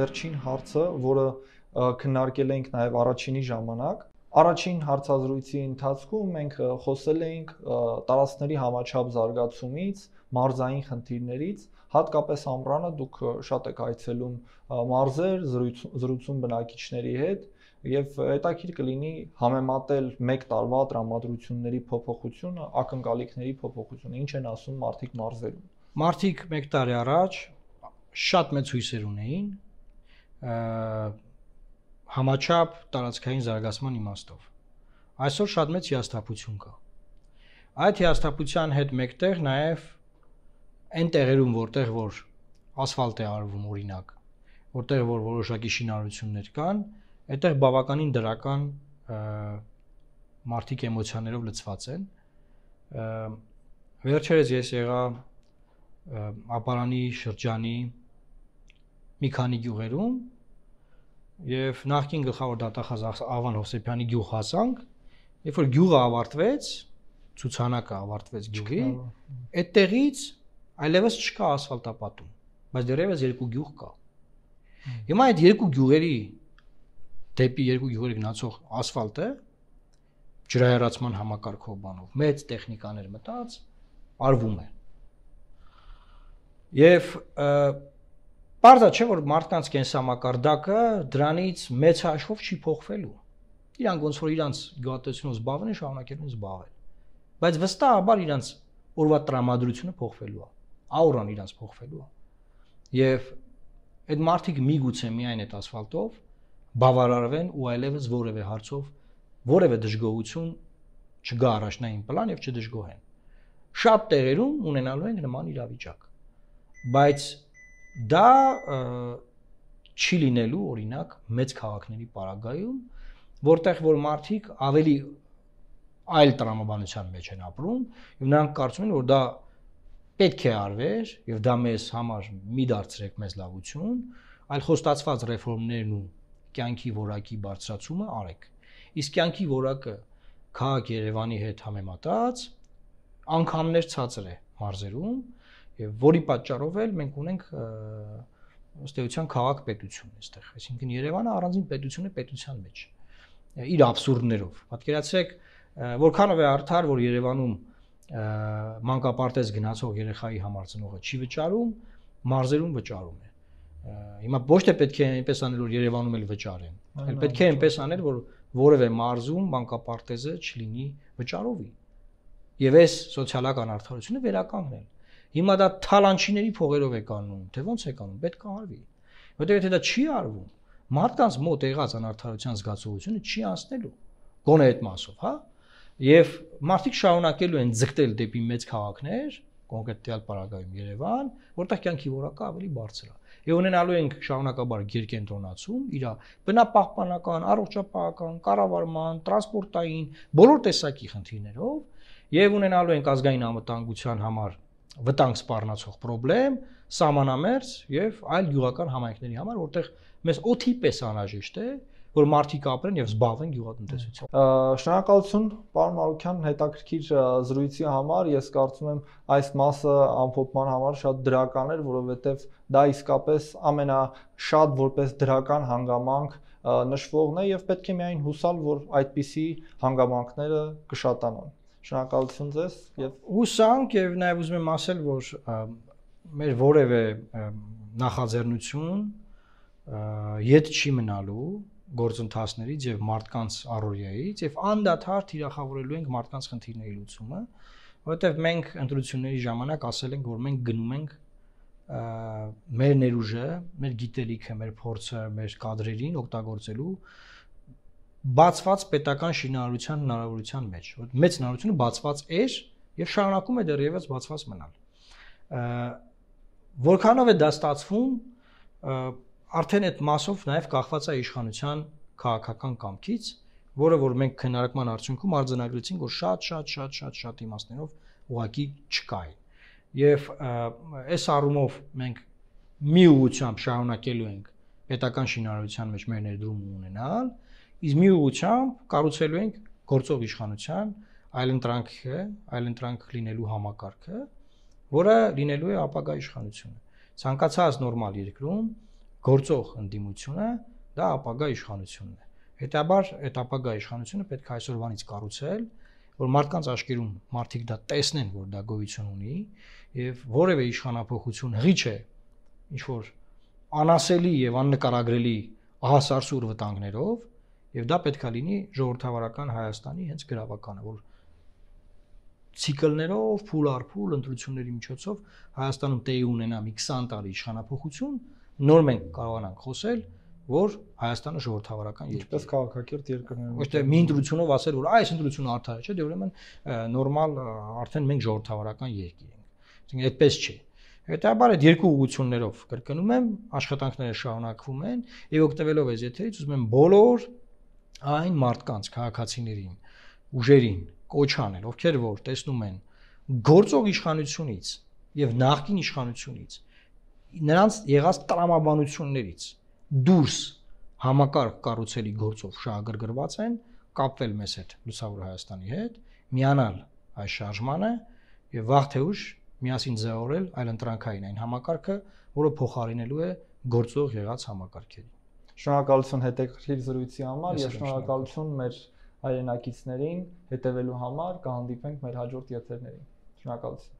վերջին հարցը, որը քննարկել էինք նաև առաջինի ժամանակ, Առաջին հարցազրույցի ընթացքում մենք խոսել էինք տարածքների համաչափ զարգացումից, մարզային խնդիրներից, հատկապես ամռանը դուք շատ եք այցելում մարզեր, զրուցում բնակիչների հետ եւ հետաքրքիր կլինի համեմատել 1 տարվա տրամադրությունների փոփոխությունը, ակնկալիքների փոփոխությունը, ինչ են ասում մարդիկ մարզերում։ Մարդիկ 1 տարի առաջ շատ մեծ հույսեր ունեին, համաչափ տարածքային զարգացման իմաստով։ Այսօր շատ մեծ հիասթափություն կա։ Այդ հիասթափության հետ մեկտեղ նաև այն տեղերում, որտեղ որ ասֆալտ է արվում օրինակ, որտեղ որ որոշակի շինարարություններ կան, այդտեղ բավականին դրական մարդիկ էմոցիաներով լցված են։ Վերջերս ես եղա ապարանի շրջանի մի քանի գյուղերում եւ նախկին գլխավոր դատախազ Ավան Հովսեփյանի գյուղ հասանք, երբ որ գյուղը ավարտվեց, ցուցանակը ավարտվեց գյուղի, այդտեղից այլևս չկա ասֆալտապատում, բայց դեռևս երկու գյուղ կա։ Հիմա այդ երկու գյուղերի դեպի երկու գյուղերի գնացող ասֆալտը ջրահեռացման համակարգով բանով մեծ տեխնիկաներ մտած արվում է։ Եվ և, Պարզա չէ որ մարդկանց կենսամակարդակը դրանից մեծ հաշվով չի փոխվելու։ Իրանք ոնց որ իրանց գյուղատեսությունը զբաղվեն, շարունակելու են զբաղվել։ Բայց վստահաբար իրանց օրվա տրամադրությունը փոխվելու է, աուրան իրանց փոխվելու է։ Եվ այդ մարդիկ միգուցե միայն այդ ասֆալտով բավարարվեն ու այլևս որևէ հարցով որևէ դժգոհություն չգա առաջնային պլան եւ չդժգոհեն։ Շատ տեղերում ունենալու են նման իրավիճակ։ Բայց Դա չի լինելու օրինակ մեծ քաղաքների պարագայում, որտեղ որ մարդիկ ավելի այլ տրամաբանության մեջ են ապրում եւ նրանք կարծում են որ դա պետք է արվեր եւ դա մեզ համար մի դարձրեք մեզ լավություն, այլ խոստացված ռեֆորմներն ու կյանքի որակի բարձրացումը արեք։ Իսկ կյանքի որակը քաղաք Երևանի հետ համեմատած անգամներ ցածր է մարզերում, եւ որի պատճառով էլ մենք ունենք ըստ էության քաղաք պետություն այստեղ այսինքն Երևանը առանձին պետություն է պետության մեջ իր абսուրդներով պատկերացրեք որքանով է արդար որ Երևանում մանկապարտեզ գնացող երեխայի համար ծնողը չի վճարում մարզերում վճարում է հիմա ոչ թե պետք է այնպես անել որ Երևանում էլ վճարեն այլ պետք է այնպես անել որ որևէ մարզում մանկապարտեզը չլինի վճարովի եւ այս սոցիալական արդարությունը վերականգնել Հիմա դա թալանչիների փողերով է կանոն, թե ո՞նց է կանոն, պետք է արվի։ Որտեղ եթե դա չի արվում, մարդկանց մոտ եղած անարթարության զգացողությունը չի անցնելու։ Գոնե այդ մասով, հա։ Եվ մարդիկ շարունակելու են ձգտել դեպի մեծ քաղաքներ, կոնկրետ տվյալ պարագայում Երևան, որտեղ կյանքի որակը ավելի բարձր է։ Եվ ունենալու ենք շարունակաբար երկենտրոնացում իր բնապահպանական, առողջապահական, կառավարման, տրանսպորտային, բոլոր տեսակի խնդիրներով, եւ ունենալու ենք ազգային անվտանգության համար վտանգ սպառնացող խնդրեմ սահմանամերձ եւ այլ յուղական համայնքների համար, որտեղ մեզ օթի պես անհրաժեշտ է, որ մարդիկ ապրեն եւ զբաղվեն գյուղատնտեսությամբ։ Շնորհակալություն պարոն Մարուկյան հետաքրքիր զրույցի համար։ Ես կարծում եմ այս մասը ամփոփման համար շատ դրական էր, որովհետեւ դա իսկապես ամենաշատ որպես դրական հանգամանք նշվողն է եւ պետք է միայն հուսալ, որ այդպիսի հանգամանքները կշատանան։ Շնորհակալություն ձեզ եւ հուսանք եւ նաեւ ուզում եմ ասել, որ մեր որևէ նախաձեռնություն յետ չի մնալու գործընթացներից եւ մարդկանց առօրյայից եւ անդադար թիրախավորելու ենք մարդկանց խնդիրների լուծումը, որովհետեւ մենք ընտրությունների ժամանակ ասել ենք, որ մենք գնում ենք մեր ներուժը, մեր գիտելիքը, մեր փորձը, մեր կadrերին օգտագործելու բացված պետական շինարարության հնարավորության մեջ, որ մեծ հնարավորությունը բացված էր եւ շարունակում է դեռևս բացված մնալ։ Որքանով է դա ստացվում, արդեն այդ մասով նաեւ կախված է իշխանության քաղաքական կամքից, որը որ մենք քննարկման արդյունքում արձանագրեցինք, որ շատ շատ շատ շատ շատ իմաստներով ուղակի չկա այն։ Եվ այս առումով մենք մի ուղությամբ շարունակելու ենք պետական շինարարության մեջ մեր ներդրումը ունենալ, Իսկ մի ուղությամբ կառուցելու ենք գործող իշխանության, այլընտրանքը, այլընտրանք լինելու համակարգը, որը լինելու է ապագա իշխանությունը։ Ցանկացած նորմալ երկրում գործող ընդդիմությունը դա ապագա իշխանությունն է։ Հետաբար այդ ապագա իշխանությունը պետք է այսօրվանից կառուցել, որ մարդկանց աչքերում մարդիկ դա տեսնեն, որ դա գոյություն ունի եւ որևէ իշխանապողություն հղիչ է ինչ որ անասելի եւ աննկարագրելի ահասարսուր վտանգներով Եվ դա պետքա լինի ժողովրդավարական Հայաստանի հենց գրավականը, որ ցիկլներով, փուլ առ փուլ ընտրությունների միջոցով Հայաստանում տեղի ունենա մի 20 տարի իշխանապահություն, նոր մենք կարողանանք խոսել, որ Հայաստանը ժողովրդավարական երկիր է։ Ինչպես քաղաքակիրթ երկրներում։ Ոչ թե մի ընտրությունով ասել, որ այս ընտրությունը արդար է, չէ՞, դե ուրեմն նորմալ արդեն մենք ժողովրդավարական երկիր ենք։ Այսինքն այդպես չէ։ Հետաբար այդ երկու ուղություններով կրկնում եմ, աշխատանքները շարունակվում են եւ օգտվելով այս եթերից ուզում եմ բոլոր այն մարդկանց, քաղաքացիներին, ուժերին կոչ անել, ովքեր որ տեսնում են գործող իշխանությունից եւ նախկին իշխանությունից նրանց եղած տրամաբանություններից դուրս համակարգ կառուցելի գործով շահագրգռված են կապվել մեզ հետ լուսավոր Հայաստանի հետ միանալ այս շարժմանը եւ վաղ թե ուշ միասին ձևավորել այլ ընտրանքային այն համակարգը, որը փոխարինելու է գործող եղած համակարգերին։ Շնորհակալություն հետաքրքիր զրույցի համար եւ շնորհակալություն մեր հայրենակիցներին հետևելու համար կհանդիպենք մեր հաջորդ եթերներին։ Շնորհակալություն։